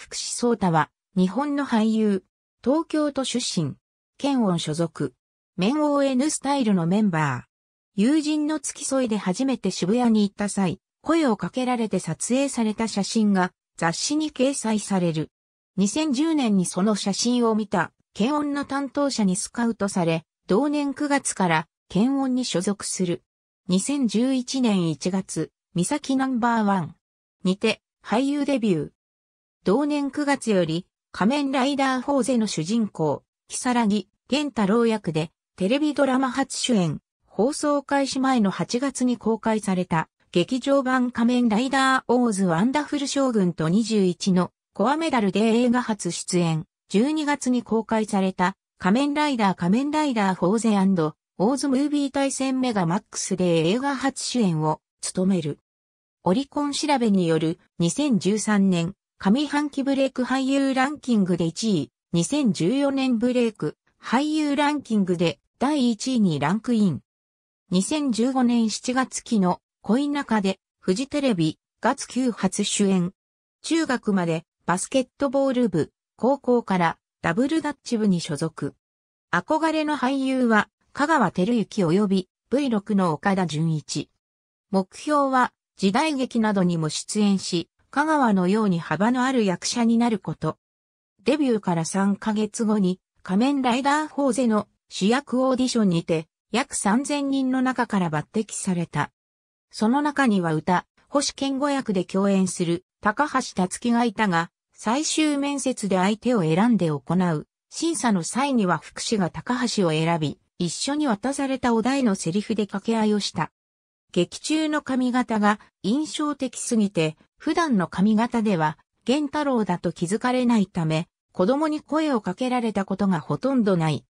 福士蒼太は、日本の俳優、東京都出身、県音所属、面 ON スタイルのメンバー。友人の付き添いで初めて渋谷に行った際、声をかけられて撮影された写真が雑誌に掲載される。2010年にその写真を見た、検音の担当者にスカウトされ、同年9月から検音に所属する。2011年1月、三崎ナンバーワンにて俳優デビュー。同年9月より、仮面ライダーフォーゼの主人公、キサラギ、玄太郎役で、テレビドラマ初主演、放送開始前の8月に公開された、劇場版仮面ライダーオーズワンダフル将軍と21のコアメダルで映画初出演、12月に公開された、仮面ライダー仮面ライダーフォーゼオーズムービー対戦メガマックスで映画初主演を務める。オリコン調べによる2013年上半期ブレイク俳優ランキングで1位、2014年ブレイク俳優ランキングで第1位にランクイン。2015年7月期の恋中でフジテレビ月9初主演。中学までバスケットボール部、高校からダブルダッチ部に所属。憧れの俳優は香川照之及び V6 の岡田純一。目標は時代劇などにも出演し、香川のように幅のある役者になること。デビューから3ヶ月後に仮面ライダーフォーゼの主役オーディションにて約3000人の中から抜擢された。その中には歌、星健吾役で共演する高橋達樹がいたが、最終面接で相手を選んで行う。審査の際には福祉が高橋を選び、一緒に渡されたお題のセリフで掛け合いをした。劇中の髪型が印象的すぎて、普段の髪型では、玄太郎だと気づかれないため、子供に声をかけられたことがほとんどない。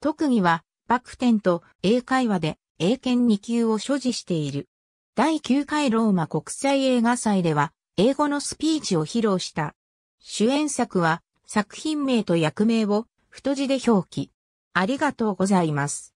特技は、バク転と英会話で英検2級を所持している。第9回ローマ国際映画祭では、英語のスピーチを披露した。主演作は、作品名と役名を太字で表記。ありがとうございます。